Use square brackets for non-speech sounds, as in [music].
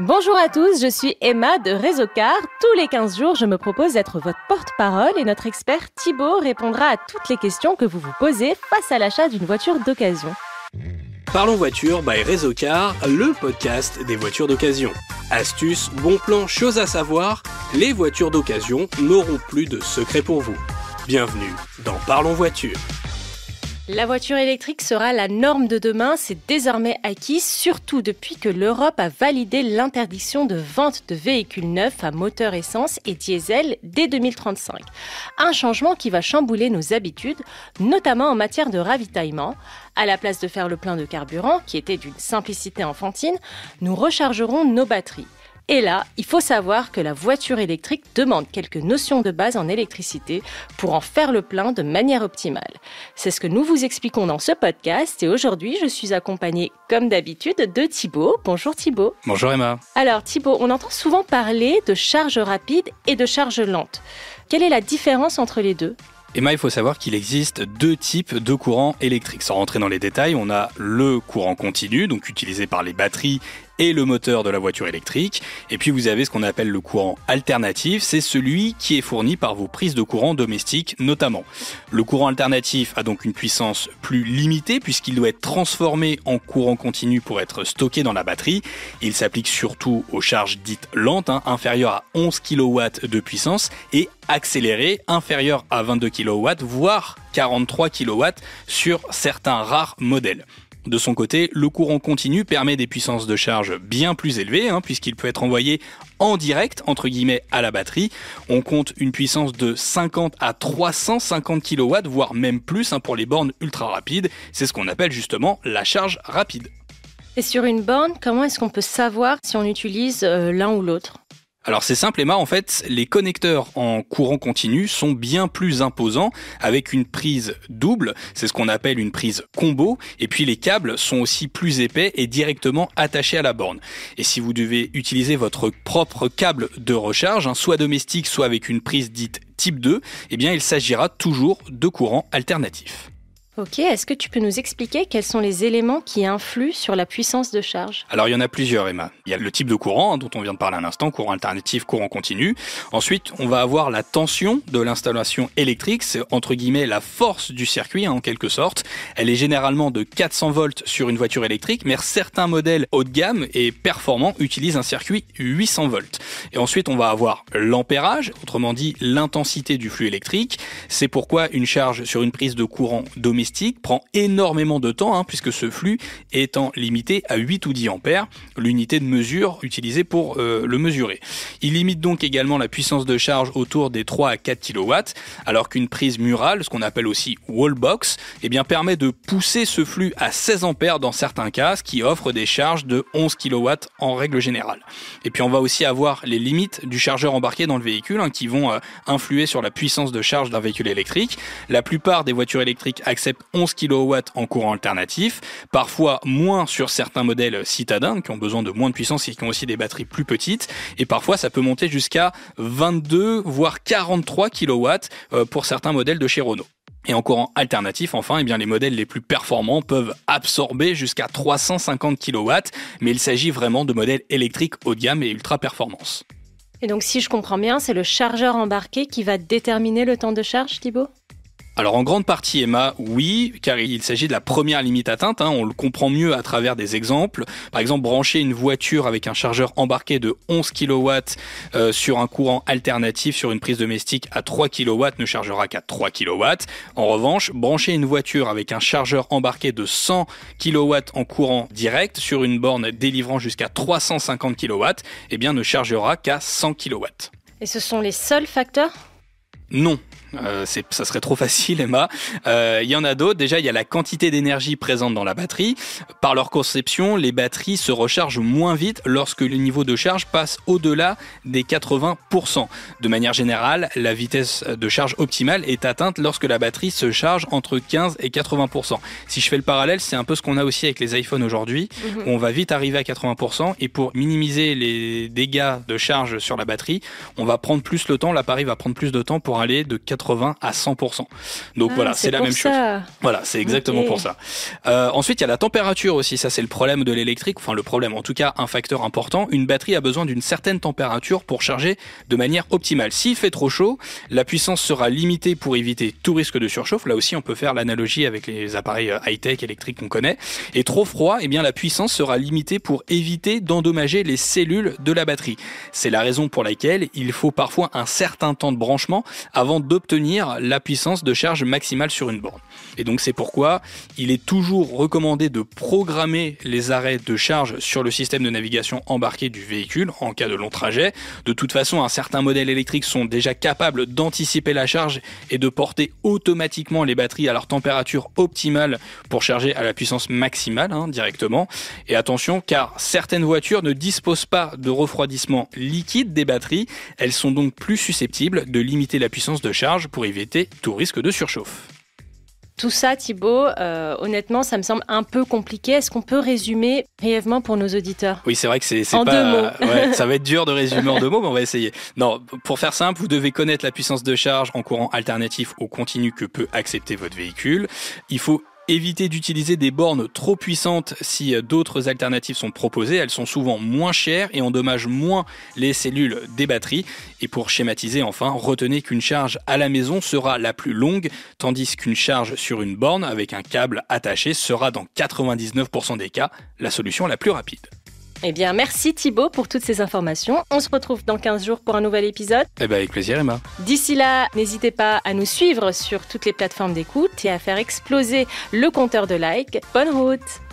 Bonjour à tous, je suis Emma de Réseau Car. Tous les 15 jours, je me propose d'être votre porte-parole et notre expert Thibault répondra à toutes les questions que vous vous posez face à l'achat d'une voiture d'occasion. Parlons voiture by Réseau Car, le podcast des voitures d'occasion. Astuces, bons plans, choses à savoir, les voitures d'occasion n'auront plus de secrets pour vous. Bienvenue dans Parlons voiture. La voiture électrique sera la norme de demain, c'est désormais acquis, surtout depuis que l'Europe a validé l'interdiction de vente de véhicules neufs à moteur essence et diesel dès 2035. Un changement qui va chambouler nos habitudes, notamment en matière de ravitaillement. À la place de faire le plein de carburant, qui était d'une simplicité enfantine, nous rechargerons nos batteries. Et là, il faut savoir que la voiture électrique demande quelques notions de base en électricité pour en faire le plein de manière optimale. C'est ce que nous vous expliquons dans ce podcast et aujourd'hui, je suis accompagnée, comme d'habitude, de Thibaut. Bonjour Thibaut. Bonjour Emma. Alors Thibaut, on entend souvent parler de charge rapide et de charge lente. Quelle est la différence entre les deux Emma, il faut savoir qu'il existe deux types de courants électriques. Sans rentrer dans les détails, on a le courant continu, donc utilisé par les batteries et le moteur de la voiture électrique. Et puis vous avez ce qu'on appelle le courant alternatif, c'est celui qui est fourni par vos prises de courant domestiques notamment. Le courant alternatif a donc une puissance plus limitée puisqu'il doit être transformé en courant continu pour être stocké dans la batterie. Il s'applique surtout aux charges dites lentes, hein, inférieures à 11 kW de puissance et accélérées, inférieures à 22 kW, voire 43 kW sur certains rares modèles. De son côté, le courant continu permet des puissances de charge bien plus élevées, hein, puisqu'il peut être envoyé en direct, entre guillemets, à la batterie. On compte une puissance de 50 à 350 kW, voire même plus hein, pour les bornes ultra rapides. C'est ce qu'on appelle justement la charge rapide. Et sur une borne, comment est-ce qu'on peut savoir si on utilise euh, l'un ou l'autre alors c'est simple Emma, en fait les connecteurs en courant continu sont bien plus imposants avec une prise double, c'est ce qu'on appelle une prise combo, et puis les câbles sont aussi plus épais et directement attachés à la borne. Et si vous devez utiliser votre propre câble de recharge, hein, soit domestique, soit avec une prise dite type 2, eh bien il s'agira toujours de courant alternatif. Ok, est-ce que tu peux nous expliquer quels sont les éléments qui influent sur la puissance de charge Alors il y en a plusieurs, Emma. Il y a le type de courant hein, dont on vient de parler un instant, courant alternatif, courant continu. Ensuite, on va avoir la tension de l'installation électrique, c'est entre guillemets la force du circuit hein, en quelque sorte. Elle est généralement de 400 volts sur une voiture électrique, mais certains modèles haut de gamme et performants utilisent un circuit 800 volts. Et ensuite, on va avoir l'ampérage, autrement dit l'intensité du flux électrique. C'est pourquoi une charge sur une prise de courant dominante prend énormément de temps, hein, puisque ce flux étant limité à 8 ou 10 ampères, l'unité de mesure utilisée pour euh, le mesurer. Il limite donc également la puissance de charge autour des 3 à 4 kW, alors qu'une prise murale, ce qu'on appelle aussi wallbox, et eh bien, permet de pousser ce flux à 16 ampères dans certains cas, ce qui offre des charges de 11 kW en règle générale. Et puis on va aussi avoir les limites du chargeur embarqué dans le véhicule, hein, qui vont euh, influer sur la puissance de charge d'un véhicule électrique. La plupart des voitures électriques acceptent 11 kW en courant alternatif, parfois moins sur certains modèles citadins qui ont besoin de moins de puissance et qui ont aussi des batteries plus petites, et parfois ça peut monter jusqu'à 22 voire 43 kW euh, pour certains modèles de chez Renault. Et en courant alternatif, enfin, eh bien, les modèles les plus performants peuvent absorber jusqu'à 350 kW, mais il s'agit vraiment de modèles électriques haut de gamme et ultra performance. Et donc, si je comprends bien, c'est le chargeur embarqué qui va déterminer le temps de charge, Thibaut alors en grande partie Emma, oui, car il s'agit de la première limite atteinte, hein. on le comprend mieux à travers des exemples. Par exemple, brancher une voiture avec un chargeur embarqué de 11 kW euh, sur un courant alternatif sur une prise domestique à 3 kW ne chargera qu'à 3 kW. En revanche, brancher une voiture avec un chargeur embarqué de 100 kW en courant direct sur une borne délivrant jusqu'à 350 kW, eh bien ne chargera qu'à 100 kW. Et ce sont les seuls facteurs non, euh, ça serait trop facile, Emma. Euh, il y en a d'autres. Déjà, il y a la quantité d'énergie présente dans la batterie. Par leur conception, les batteries se rechargent moins vite lorsque le niveau de charge passe au-delà des 80%. De manière générale, la vitesse de charge optimale est atteinte lorsque la batterie se charge entre 15 et 80%. Si je fais le parallèle, c'est un peu ce qu'on a aussi avec les iPhones aujourd'hui. Mhm. On va vite arriver à 80% et pour minimiser les dégâts de charge sur la batterie, on va prendre plus le temps. L'appareil va prendre plus de temps pour aller de 80 à 100%. Donc ah, voilà, c'est la même chose. Voilà, c'est exactement pour ça. Euh, ensuite, il y a la température aussi. Ça, c'est le problème de l'électrique. Enfin, le problème, en tout cas, un facteur important. Une batterie a besoin d'une certaine température pour charger de manière optimale. S'il fait trop chaud, la puissance sera limitée pour éviter tout risque de surchauffe. Là aussi, on peut faire l'analogie avec les appareils euh, high-tech électriques qu'on connaît. Et trop froid, et eh bien, la puissance sera limitée pour éviter d'endommager les cellules de la batterie. C'est la raison pour laquelle il faut parfois un certain temps de branchement avant d'obtenir la puissance de charge maximale sur une borne. Et donc c'est pourquoi il est toujours recommandé de programmer les arrêts de charge sur le système de navigation embarqué du véhicule en cas de long trajet. De toute façon, certains modèles électriques sont déjà capables d'anticiper la charge et de porter automatiquement les batteries à leur température optimale pour charger à la puissance maximale hein, directement. Et attention, car certaines voitures ne disposent pas de refroidissement liquide des batteries, elles sont donc plus susceptibles de limiter la puissance de charge pour éviter tout risque de surchauffe. Tout ça, Thibaut, euh, honnêtement, ça me semble un peu compliqué. Est-ce qu'on peut résumer brièvement pour nos auditeurs Oui, c'est vrai que c'est pas. [laughs] ça va être dur de résumer en deux mots, mais on va essayer. Non, pour faire simple, vous devez connaître la puissance de charge en courant alternatif au continu que peut accepter votre véhicule. Il faut éviter d'utiliser des bornes trop puissantes si euh, d'autres alternatives sont proposées. Elles sont souvent moins chères et endommagent moins les cellules des batteries. Et pour schématiser enfin, retenez qu'une charge à la maison sera la plus longue, tandis qu'une charge sur une borne avec un câble attaché sera dans 99% des cas la solution la plus rapide. Eh bien, merci Thibaut pour toutes ces informations. On se retrouve dans 15 jours pour un nouvel épisode. Eh bien, avec plaisir, Emma. D'ici là, n'hésitez pas à nous suivre sur toutes les plateformes d'écoute et à faire exploser le compteur de likes. Bonne route!